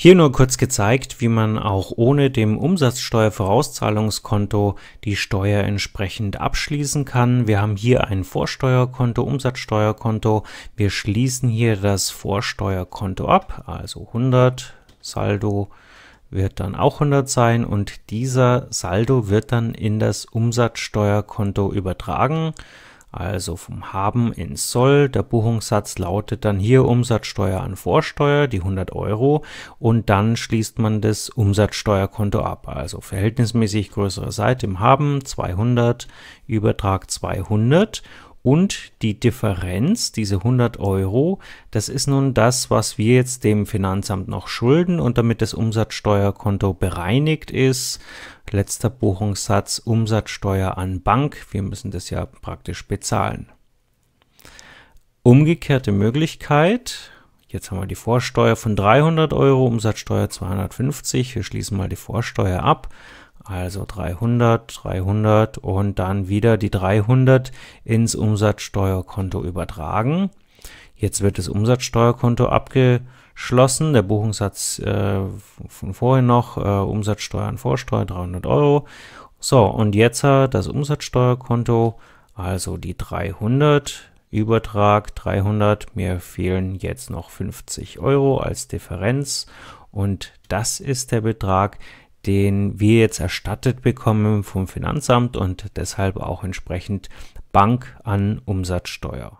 Hier nur kurz gezeigt, wie man auch ohne dem Umsatzsteuervorauszahlungskonto die Steuer entsprechend abschließen kann. Wir haben hier ein Vorsteuerkonto, Umsatzsteuerkonto. Wir schließen hier das Vorsteuerkonto ab, also 100 Saldo wird dann auch 100 sein und dieser Saldo wird dann in das Umsatzsteuerkonto übertragen also vom Haben ins Soll. Der Buchungssatz lautet dann hier Umsatzsteuer an Vorsteuer, die 100 Euro, und dann schließt man das Umsatzsteuerkonto ab. Also verhältnismäßig größere Seite im Haben 200, Übertrag 200 und die Differenz, diese 100 Euro, das ist nun das, was wir jetzt dem Finanzamt noch schulden und damit das Umsatzsteuerkonto bereinigt ist. Letzter Buchungssatz Umsatzsteuer an Bank. Wir müssen das ja praktisch bezahlen. Umgekehrte Möglichkeit. Jetzt haben wir die Vorsteuer von 300 Euro, Umsatzsteuer 250. Wir schließen mal die Vorsteuer ab. Also 300, 300 und dann wieder die 300 ins Umsatzsteuerkonto übertragen. Jetzt wird das Umsatzsteuerkonto abgeschlossen. Der Buchungssatz äh, von vorhin noch, äh, Umsatzsteuer und Vorsteuer 300 Euro. So, und jetzt das Umsatzsteuerkonto, also die 300, Übertrag 300, mir fehlen jetzt noch 50 Euro als Differenz. Und das ist der Betrag, den wir jetzt erstattet bekommen vom Finanzamt und deshalb auch entsprechend Bank an Umsatzsteuer.